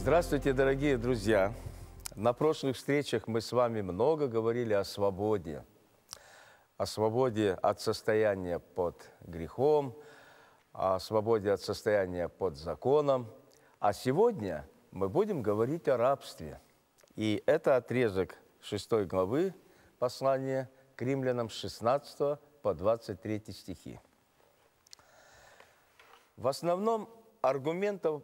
Здравствуйте, дорогие друзья! На прошлых встречах мы с вами много говорили о свободе, о свободе от состояния под грехом, о свободе от состояния под законом. А сегодня мы будем говорить о рабстве. И это отрезок 6 главы послания к римлянам 16 по 23 стихи. В основном аргументов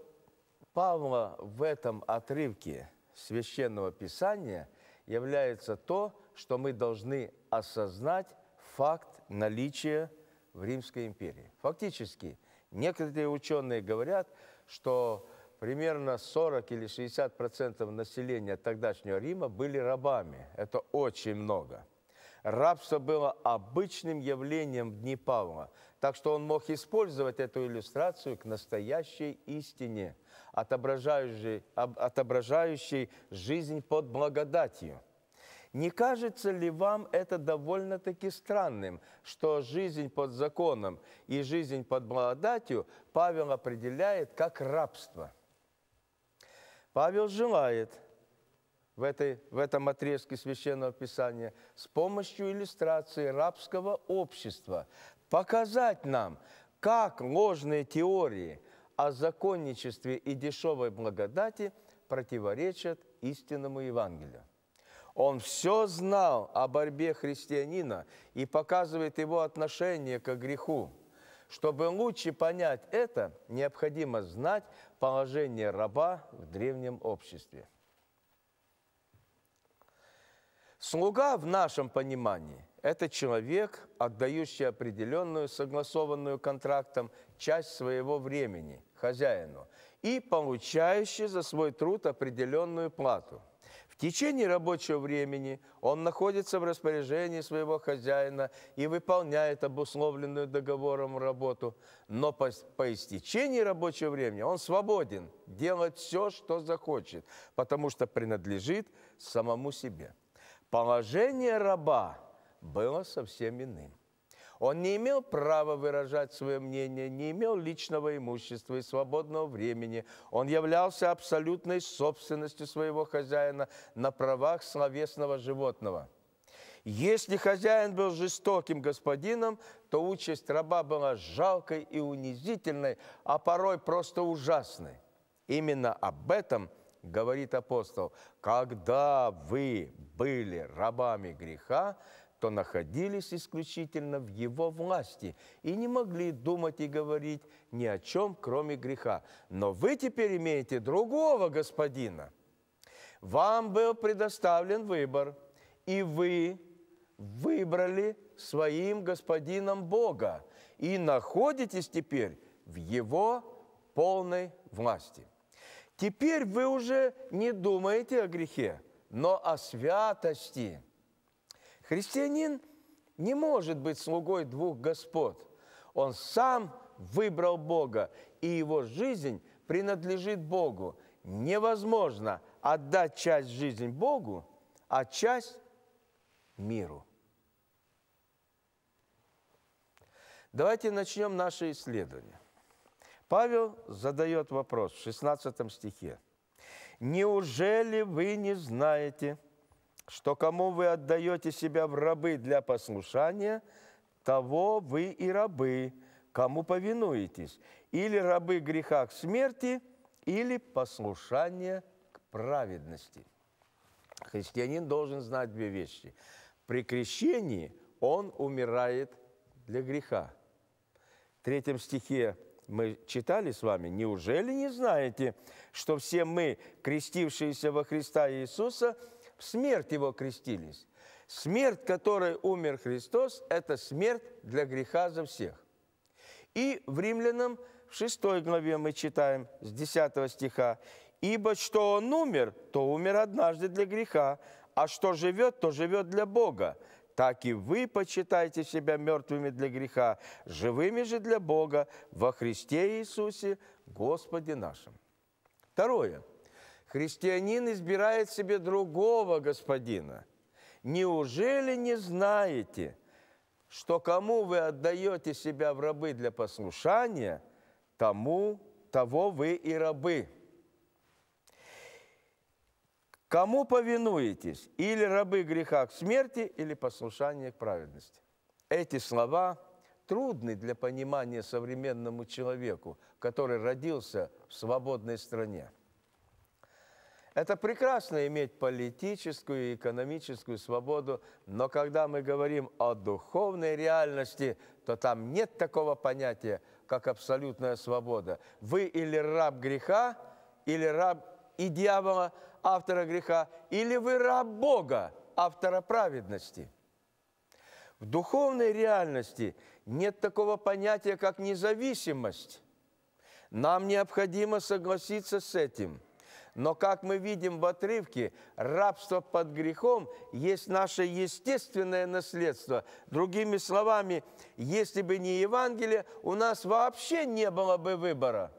Павла в этом отрывке священного писания является то, что мы должны осознать факт наличия в Римской империи. Фактически, некоторые ученые говорят, что примерно 40 или 60 процентов населения тогдашнего Рима были рабами. Это очень много. Рабство было обычным явлением в дни Павла, так что он мог использовать эту иллюстрацию к настоящей истине – отображающий, отображающий жизнь под благодатью. Не кажется ли вам это довольно-таки странным, что жизнь под законом и жизнь под благодатью Павел определяет как рабство? Павел желает в, этой, в этом отрезке Священного Писания с помощью иллюстрации рабского общества показать нам, как ложные теории, о законничестве и дешевой благодати противоречат истинному Евангелию. Он все знал о борьбе христианина и показывает его отношение к греху. Чтобы лучше понять это, необходимо знать положение раба в древнем обществе. Слуга в нашем понимании – это человек, отдающий определенную, согласованную контрактом часть своего времени, хозяину и получающий за свой труд определенную плату. В течение рабочего времени он находится в распоряжении своего хозяина и выполняет обусловленную договором работу, но по, по истечении рабочего времени он свободен делать все, что захочет, потому что принадлежит самому себе. Положение раба было совсем иным. Он не имел права выражать свое мнение, не имел личного имущества и свободного времени. Он являлся абсолютной собственностью своего хозяина на правах словесного животного. Если хозяин был жестоким господином, то участь раба была жалкой и унизительной, а порой просто ужасной. Именно об этом говорит апостол. Когда вы были рабами греха, то находились исключительно в его власти и не могли думать и говорить ни о чем, кроме греха. Но вы теперь имеете другого господина. Вам был предоставлен выбор, и вы выбрали своим господином Бога и находитесь теперь в его полной власти. Теперь вы уже не думаете о грехе, но о святости – Христианин не может быть слугой двух господ. Он сам выбрал Бога, и его жизнь принадлежит Богу. Невозможно отдать часть жизни Богу, а часть миру. Давайте начнем наше исследование. Павел задает вопрос в 16 стихе. «Неужели вы не знаете, что кому вы отдаете себя в рабы для послушания, того вы и рабы, кому повинуетесь. Или рабы греха к смерти, или послушание к праведности. Христианин должен знать две вещи. При крещении он умирает для греха. В третьем стихе мы читали с вами, неужели не знаете, что все мы, крестившиеся во Христа Иисуса, в смерть его крестились. Смерть, которой умер Христос, это смерть для греха за всех. И в Римлянам в 6 главе мы читаем с 10 стиха, «Ибо что он умер, то умер однажды для греха, а что живет, то живет для Бога. Так и вы почитайте себя мертвыми для греха, живыми же для Бога во Христе Иисусе Господе нашим». Второе – Христианин избирает себе другого господина. Неужели не знаете, что кому вы отдаете себя в рабы для послушания, тому того вы и рабы. Кому повинуетесь? Или рабы греха к смерти, или послушание к праведности. Эти слова трудны для понимания современному человеку, который родился в свободной стране. Это прекрасно иметь политическую и экономическую свободу, но когда мы говорим о духовной реальности, то там нет такого понятия, как абсолютная свобода. Вы или раб греха, или раб и дьявола, автора греха, или вы раб Бога, автора праведности. В духовной реальности нет такого понятия, как независимость. Нам необходимо согласиться с этим – но, как мы видим в отрывке, рабство под грехом есть наше естественное наследство. Другими словами, если бы не Евангелие, у нас вообще не было бы выбора.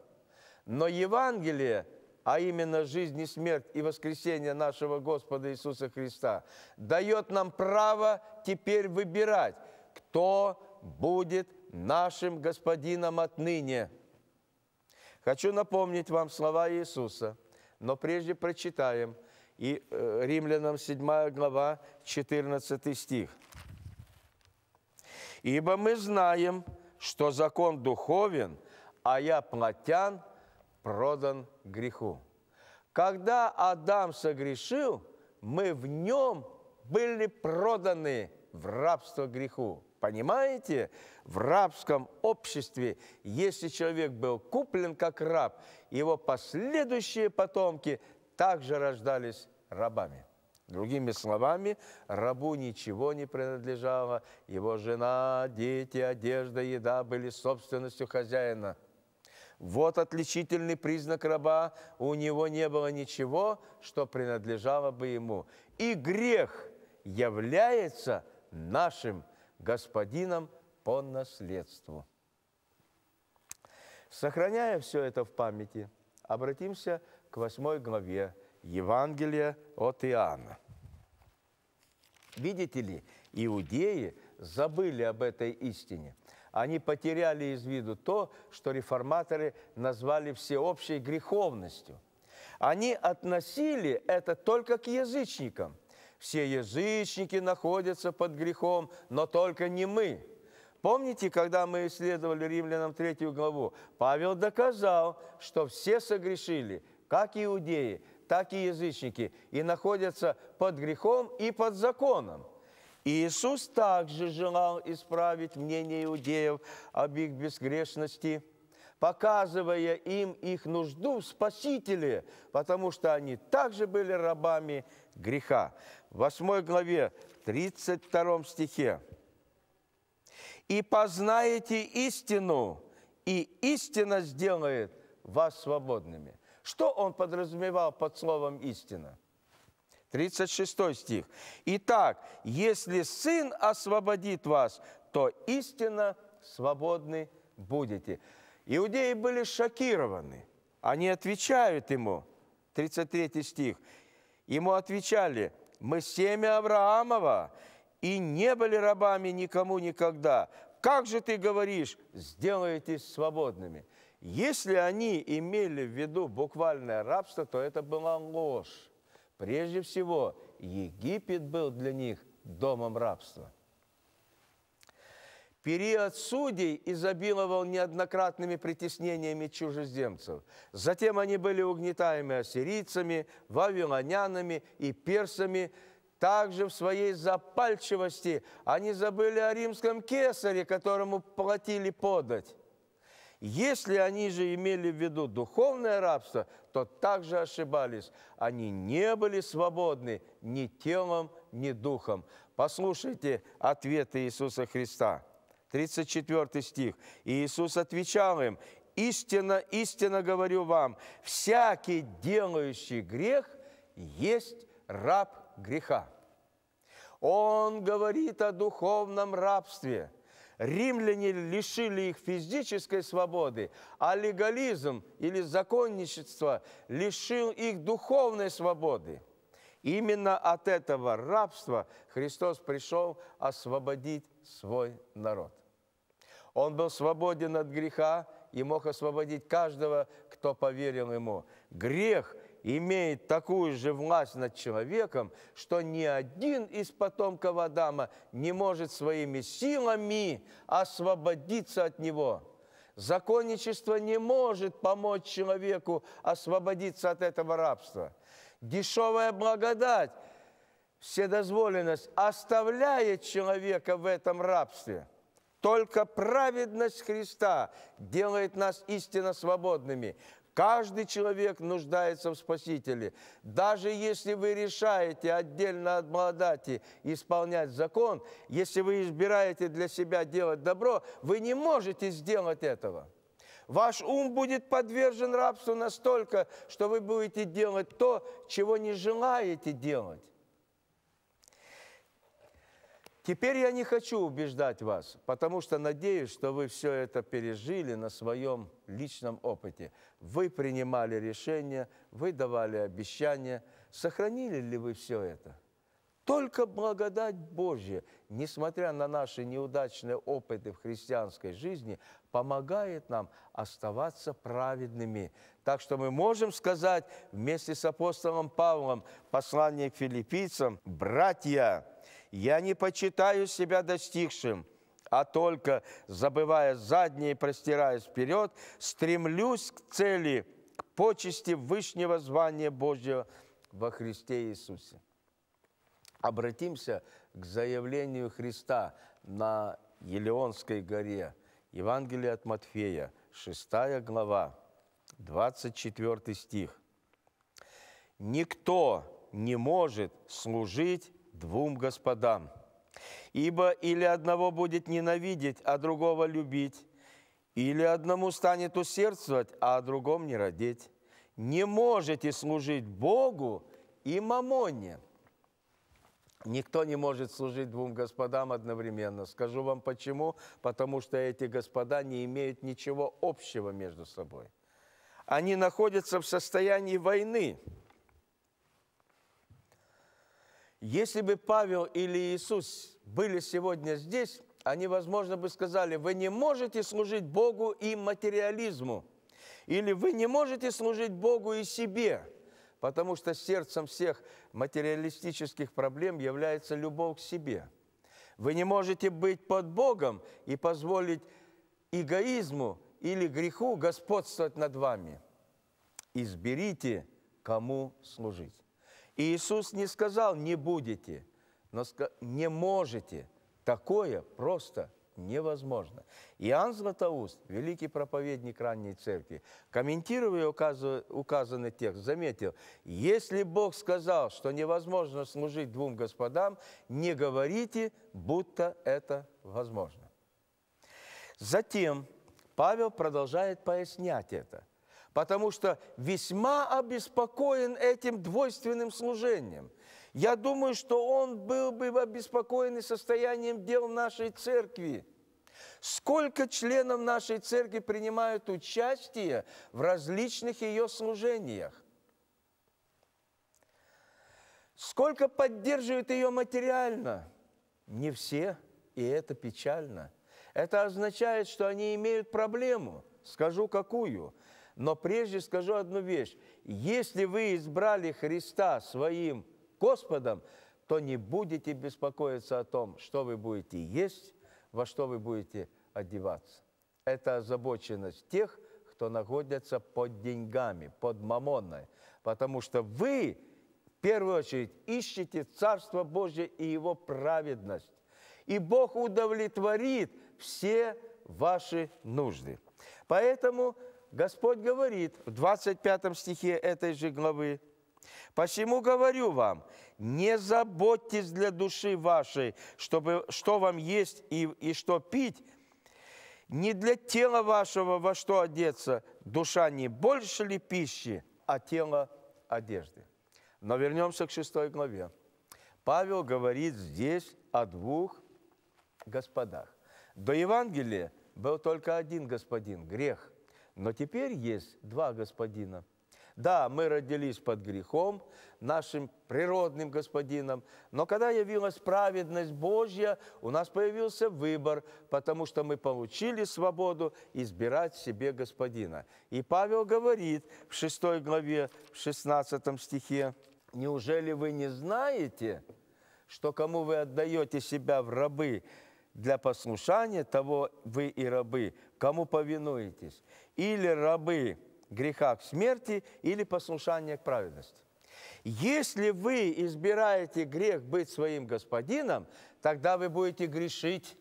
Но Евангелие – а именно жизнь и смерть и воскресение нашего Господа Иисуса Христа, дает нам право теперь выбирать, кто будет нашим Господином отныне. Хочу напомнить вам слова Иисуса – но прежде прочитаем и э, Римлянам 7 глава 14 стих. «Ибо мы знаем, что закон духовен, а я плотян, продан греху». Когда Адам согрешил, мы в нем были проданы в рабство греху. Понимаете, в рабском обществе, если человек был куплен как раб, его последующие потомки также рождались рабами. Другими словами, рабу ничего не принадлежало. Его жена, дети, одежда, еда были собственностью хозяина. Вот отличительный признак раба. У него не было ничего, что принадлежало бы ему. И грех является нашим господином по наследству. Сохраняя все это в памяти, обратимся к восьмой главе Евангелия от Иоанна. Видите ли, иудеи забыли об этой истине. Они потеряли из виду то, что реформаторы назвали всеобщей греховностью. Они относили это только к язычникам – все язычники находятся под грехом, но только не мы. Помните, когда мы исследовали Римлянам третью главу, Павел доказал, что все согрешили, как иудеи, так и язычники, и находятся под грехом и под законом. Иисус также желал исправить мнение иудеев об их безгрешности – показывая им их нужду в Спасителе, потому что они также были рабами греха. В 8 главе, 32 стихе. «И познаете истину, и истина сделает вас свободными». Что он подразумевал под словом «истина»? 36 стих. «Итак, если Сын освободит вас, то истинно свободны будете». Иудеи были шокированы. Они отвечают ему, 33 стих, ему отвечали, мы семя Авраамова и не были рабами никому никогда. Как же ты говоришь, сделаетесь свободными? Если они имели в виду буквальное рабство, то это была ложь. Прежде всего, Египет был для них домом рабства период судей изобиловал неоднократными притеснениями чужеземцев. Затем они были угнетаемы ассирийцами, вавилонянами и персами. Также в своей запальчивости они забыли о римском кесаре, которому платили подать. Если они же имели в виду духовное рабство, то также ошибались. Они не были свободны ни телом, ни духом. Послушайте ответы Иисуса Христа. 34 стих. Иисус отвечал им, «Истинно, истинно говорю вам, всякий делающий грех есть раб греха». Он говорит о духовном рабстве. Римляне лишили их физической свободы, а легализм или законничество лишил их духовной свободы. Именно от этого рабства Христос пришел освободить свой народ. Он был свободен от греха и мог освободить каждого, кто поверил ему. Грех имеет такую же власть над человеком, что ни один из потомков Адама не может своими силами освободиться от него. Законничество не может помочь человеку освободиться от этого рабства. Дешевая благодать, вседозволенность оставляет человека в этом рабстве – только праведность Христа делает нас истинно свободными. Каждый человек нуждается в Спасителе. Даже если вы решаете отдельно от благодати исполнять закон, если вы избираете для себя делать добро, вы не можете сделать этого. Ваш ум будет подвержен рабству настолько, что вы будете делать то, чего не желаете делать. Теперь я не хочу убеждать вас, потому что надеюсь, что вы все это пережили на своем личном опыте. Вы принимали решения, вы давали обещания. Сохранили ли вы все это? Только благодать Божья, несмотря на наши неудачные опыты в христианской жизни, помогает нам оставаться праведными. Так что мы можем сказать вместе с апостолом Павлом, послание к филиппийцам, «Братья, я не почитаю себя достигшим, а только, забывая заднее и простираясь вперед, стремлюсь к цели, к почести Вышнего звания Божьего во Христе Иисусе. Обратимся к заявлению Христа на Елеонской горе. Евангелие от Матфея, 6 глава, 24 стих. «Никто не может служить двум господам. Ибо или одного будет ненавидеть, а другого любить, или одному станет усердствовать, а о другом не родить. Не можете служить Богу и мамоне. Никто не может служить двум господам одновременно. Скажу вам почему. Потому что эти господа не имеют ничего общего между собой. Они находятся в состоянии войны – если бы Павел или Иисус были сегодня здесь, они, возможно, бы сказали, вы не можете служить Богу и материализму, или вы не можете служить Богу и себе, потому что сердцем всех материалистических проблем является любовь к себе. Вы не можете быть под Богом и позволить эгоизму или греху господствовать над вами. Изберите, кому служить. И Иисус не сказал «не будете», но «не можете». Такое просто невозможно. Иоанн Златоуст, великий проповедник ранней церкви, комментируя указанный текст, заметил, если Бог сказал, что невозможно служить двум господам, не говорите, будто это возможно. Затем Павел продолжает пояснять это – потому что весьма обеспокоен этим двойственным служением. Я думаю, что он был бы обеспокоен и состоянием дел нашей церкви. Сколько членов нашей церкви принимают участие в различных ее служениях? Сколько поддерживает ее материально? Не все, и это печально. Это означает, что они имеют проблему. Скажу, какую – но прежде скажу одну вещь. Если вы избрали Христа своим Господом, то не будете беспокоиться о том, что вы будете есть, во что вы будете одеваться. Это озабоченность тех, кто находится под деньгами, под мамонной. Потому что вы, в первую очередь, ищете Царство Божье и Его праведность. И Бог удовлетворит все ваши нужды. Поэтому Господь говорит в 25 стихе этой же главы, «Посему говорю вам, не заботьтесь для души вашей, чтобы, что вам есть и, и что пить, не для тела вашего во что одеться, душа не больше ли пищи, а тело одежды». Но вернемся к 6 главе. Павел говорит здесь о двух господах. До Евангелия был только один господин – грех – но теперь есть два господина. Да, мы родились под грехом, нашим природным господином, но когда явилась праведность Божья, у нас появился выбор, потому что мы получили свободу избирать себе господина. И Павел говорит в 6 главе, в 16 стихе, «Неужели вы не знаете, что кому вы отдаете себя в рабы, для послушания того вы и рабы, кому повинуетесь. Или рабы греха к смерти, или послушание к праведности. Если вы избираете грех быть своим господином, тогда вы будете грешить,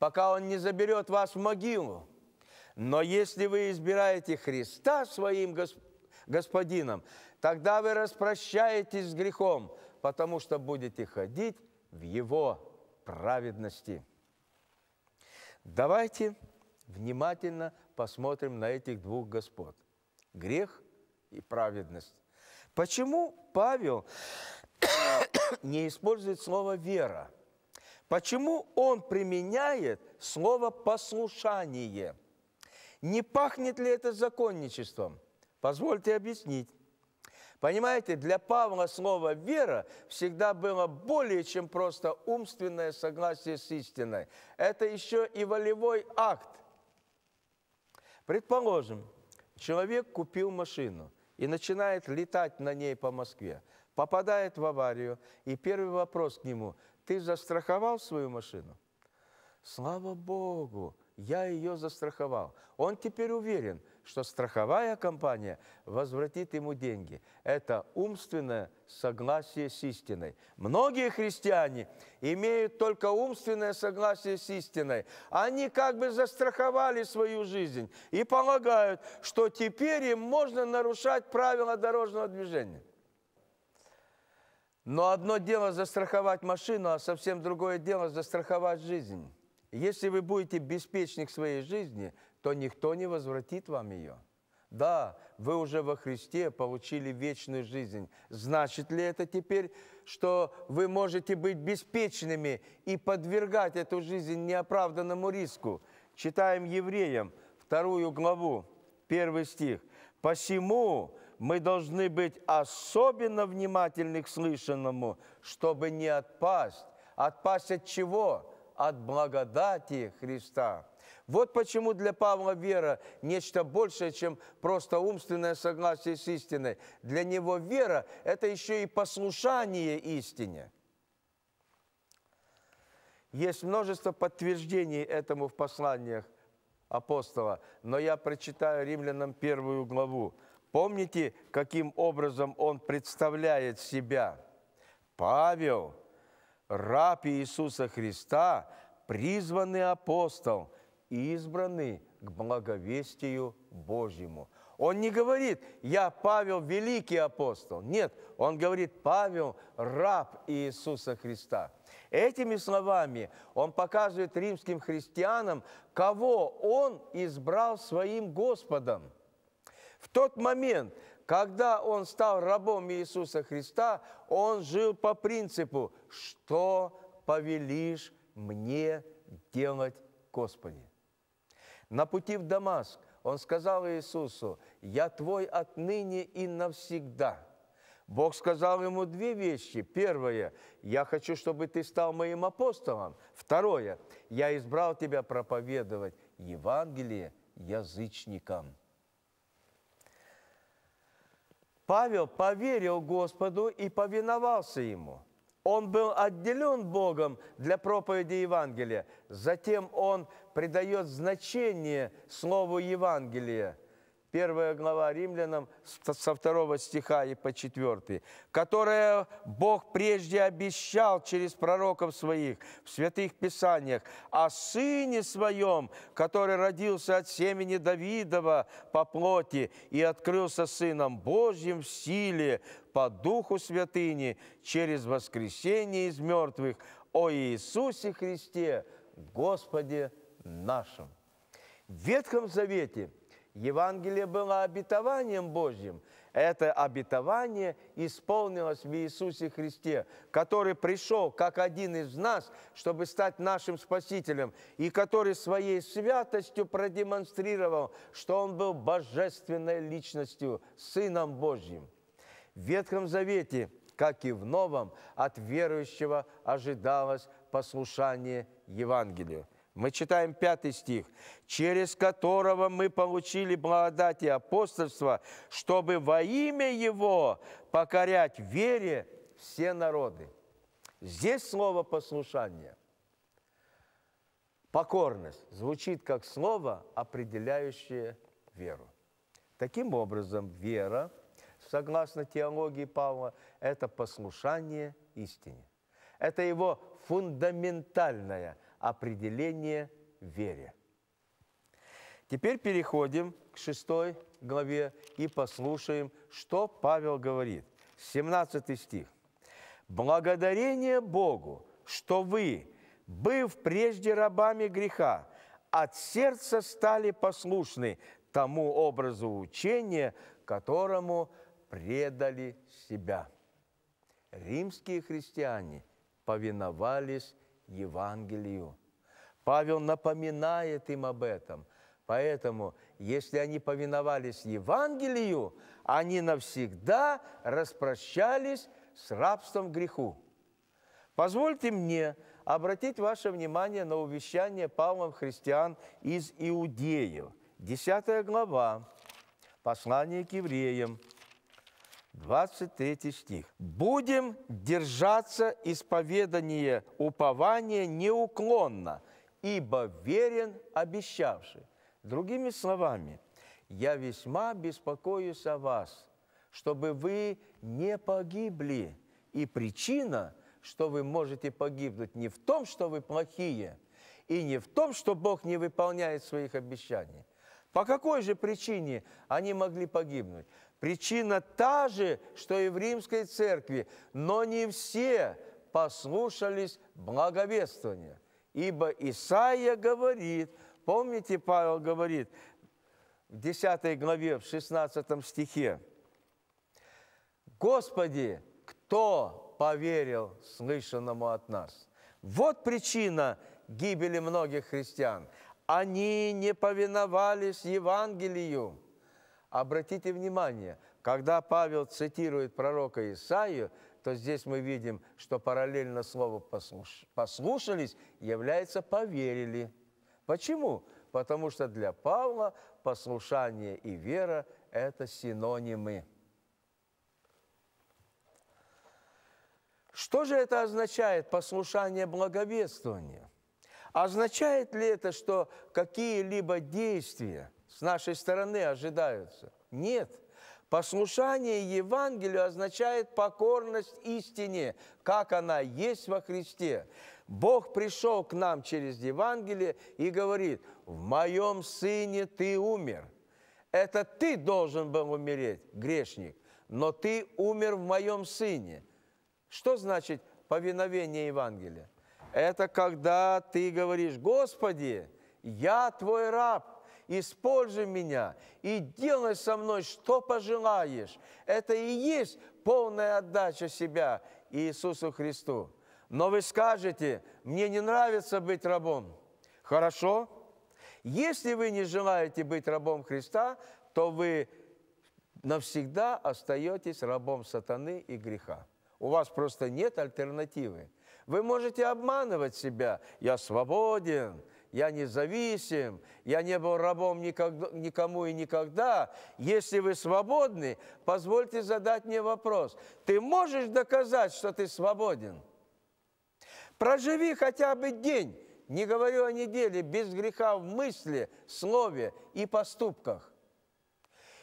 пока он не заберет вас в могилу. Но если вы избираете Христа своим господином, тогда вы распрощаетесь с грехом, потому что будете ходить в Его праведности. Давайте внимательно посмотрим на этих двух господ – грех и праведность. Почему Павел не использует слово «вера»? Почему он применяет слово «послушание»? Не пахнет ли это законничеством? Позвольте объяснить. Понимаете, для Павла слово «вера» всегда было более, чем просто умственное согласие с истиной. Это еще и волевой акт. Предположим, человек купил машину и начинает летать на ней по Москве, попадает в аварию, и первый вопрос к нему – «Ты застраховал свою машину?» «Слава Богу, я ее застраховал». Он теперь уверен – что страховая компания возвратит ему деньги. Это умственное согласие с истиной. Многие христиане имеют только умственное согласие с истиной. Они как бы застраховали свою жизнь и полагают, что теперь им можно нарушать правила дорожного движения. Но одно дело застраховать машину, а совсем другое дело застраховать жизнь. Если вы будете беспечник своей жизни, то никто не возвратит вам ее. Да, вы уже во Христе получили вечную жизнь. Значит ли это теперь, что вы можете быть беспечными и подвергать эту жизнь неоправданному риску? Читаем Евреям вторую главу, первый стих. «Посему мы должны быть особенно внимательны к слышанному, чтобы не отпасть». Отпасть от чего? От благодати Христа – вот почему для Павла вера – нечто большее, чем просто умственное согласие с истиной. Для него вера – это еще и послушание истине. Есть множество подтверждений этому в посланиях апостола, но я прочитаю римлянам первую главу. Помните, каким образом он представляет себя? Павел, раб Иисуса Христа, призванный апостол – избраны к благовестию Божьему. Он не говорит, я Павел, великий апостол. Нет, он говорит, Павел, раб Иисуса Христа. Этими словами он показывает римским христианам, кого он избрал своим Господом. В тот момент, когда он стал рабом Иисуса Христа, он жил по принципу, что повелишь мне делать, Господи на пути в Дамаск он сказал Иисусу, «Я твой отныне и навсегда». Бог сказал ему две вещи. Первое, я хочу, чтобы ты стал моим апостолом. Второе, я избрал тебя проповедовать Евангелие язычникам. Павел поверил Господу и повиновался Ему. Он был отделен Богом для проповеди Евангелия. Затем он придает значение слову Евангелия – первая глава Римлянам со второго стиха и по четвертый, которое Бог прежде обещал через пророков своих в святых писаниях о сыне своем, который родился от семени Давидова по плоти и открылся сыном Божьим в силе по духу святыни через воскресение из мертвых о Иисусе Христе, Господе нашем. В Ветхом Завете – Евангелие было обетованием Божьим. Это обетование исполнилось в Иисусе Христе, который пришел как один из нас, чтобы стать нашим Спасителем, и который своей святостью продемонстрировал, что Он был божественной личностью, Сыном Божьим. В Ветхом Завете, как и в Новом, от верующего ожидалось послушание Евангелию – мы читаем пятый стих. «Через которого мы получили благодать и апостольство, чтобы во имя Его покорять вере все народы». Здесь слово «послушание». Покорность звучит как слово, определяющее веру. Таким образом, вера, согласно теологии Павла, это послушание истине. Это его фундаментальная – определение вере. Теперь переходим к 6 главе и послушаем, что Павел говорит. 17 стих. «Благодарение Богу, что вы, быв прежде рабами греха, от сердца стали послушны тому образу учения, которому предали себя». Римские христиане повиновались Евангелию. Павел напоминает им об этом. Поэтому, если они повиновались Евангелию, они навсегда распрощались с рабством греху. Позвольте мне обратить ваше внимание на увещание Павлом христиан из Иудеев. Десятая глава, послание к евреям – 23 стих. «Будем держаться исповедания упования неуклонно, ибо верен обещавший». Другими словами, «Я весьма беспокоюсь о вас, чтобы вы не погибли». И причина, что вы можете погибнуть, не в том, что вы плохие, и не в том, что Бог не выполняет своих обещаний. По какой же причине они могли погибнуть? Причина та же, что и в римской церкви, но не все послушались благовествования. Ибо Исаия говорит, помните, Павел говорит в 10 главе, в 16 стихе, «Господи, кто поверил слышанному от нас?» Вот причина гибели многих христиан. Они не повиновались Евангелию – Обратите внимание, когда Павел цитирует пророка Исаию, то здесь мы видим, что параллельно слово «послушались» является «поверили». Почему? Потому что для Павла послушание и вера – это синонимы. Что же это означает, послушание благовествования? Означает ли это, что какие-либо действия – с нашей стороны ожидаются. Нет. Послушание Евангелию означает покорность истине, как она есть во Христе. Бог пришел к нам через Евангелие и говорит, в моем сыне ты умер. Это ты должен был умереть, грешник, но ты умер в моем сыне. Что значит повиновение Евангелия? Это когда ты говоришь, Господи, я твой раб – используй меня и делай со мной, что пожелаешь. Это и есть полная отдача себя Иисусу Христу. Но вы скажете, мне не нравится быть рабом. Хорошо? Если вы не желаете быть рабом Христа, то вы навсегда остаетесь рабом сатаны и греха. У вас просто нет альтернативы. Вы можете обманывать себя. Я свободен, я независим, я не был рабом никогда, никому и никогда. Если вы свободны, позвольте задать мне вопрос. Ты можешь доказать, что ты свободен? Проживи хотя бы день, не говорю о неделе, без греха в мысли, слове и поступках.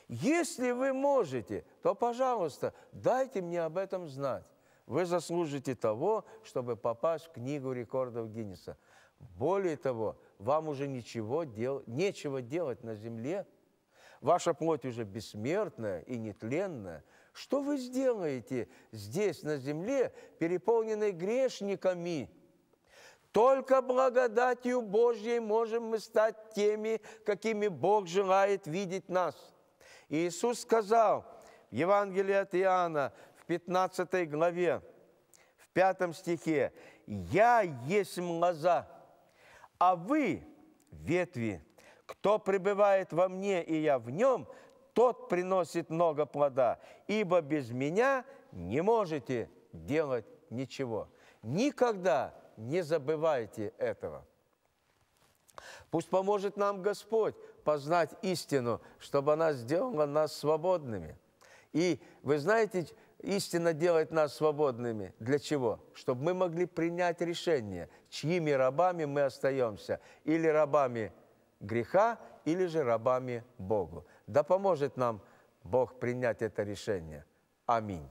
Если вы можете, то, пожалуйста, дайте мне об этом знать. Вы заслужите того, чтобы попасть в книгу рекордов Гиннеса. Более того, вам уже ничего дел... нечего делать на земле. Ваша плоть уже бессмертная и нетленная. Что вы сделаете здесь, на земле, переполненной грешниками? Только благодатью Божьей можем мы стать теми, какими Бог желает видеть нас. Иисус сказал в Евангелии от Иоанна в 15 главе, в 5 стихе, «Я есть лоза, а вы, ветви, кто пребывает во мне, и я в нем, тот приносит много плода, ибо без меня не можете делать ничего. Никогда не забывайте этого. Пусть поможет нам Господь познать истину, чтобы она сделала нас свободными. И вы знаете, Истина делает нас свободными. Для чего? Чтобы мы могли принять решение, чьими рабами мы остаемся. Или рабами греха, или же рабами Богу. Да поможет нам Бог принять это решение. Аминь.